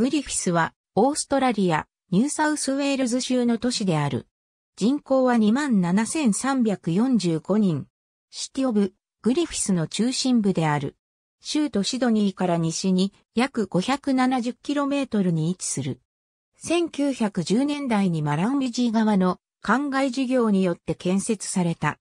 グリフィスは、オーストラリア、ニューサウスウェールズ州の都市である。人口は27,345人。シティオブ、グリフィスの中心部である。州都シドニーから西に約 570km に位置する。1910年代にマランビジー側の灌漑事業によって建設された。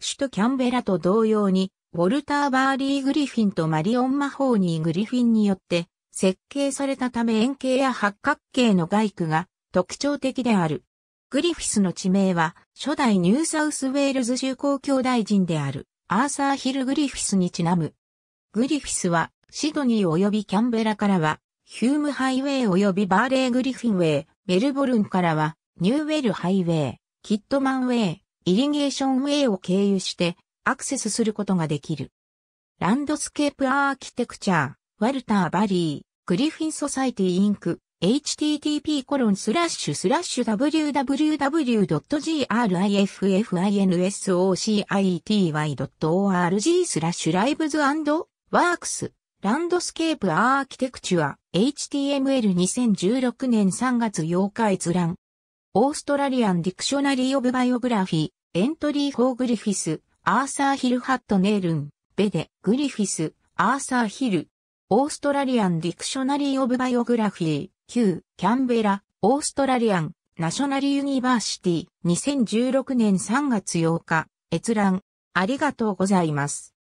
首都キャンベラと同様に、ウォルター・バーリー・グリフィンとマリオン・マホーニー・グリフィンによって設計されたため円形や八角形の外区が特徴的である。グリフィスの地名は初代ニューサウスウェールズ州公共大臣であるアーサー・ヒル・グリフィスにちなむ。グリフィスはシドニー及びキャンベラからはヒュームハイウェイ及びバーレー・グリフィンウェイ、メルボルンからはニューウェルハイウェイ、キットマンウェイ、イリゲーションウェイを経由してアクセスすることができる。ランドスケープアーキテクチャー。ワルター・バリー、グリフィン・ソサイティ・インク、http コロンスラッシュスラッシュ www.griffinsociety.org スラッシュライブズワークスランドスケープアーキテクチュア HTML2016 年3月8日閲覧オーストラリアンディクショナリー・オブ・バイオグラフィーエントリー・フォー・グリフィスアーサー・ヒル・ハット・ネールンベデ・グリフィスアーサー・ヒルオーストラリアン・ディクショナリー・オブ・バイオグラフィー、旧、キャンベラ、オーストラリアン、ナショナル・ユニバーシティ、2016年3月8日、閲覧、ありがとうございます。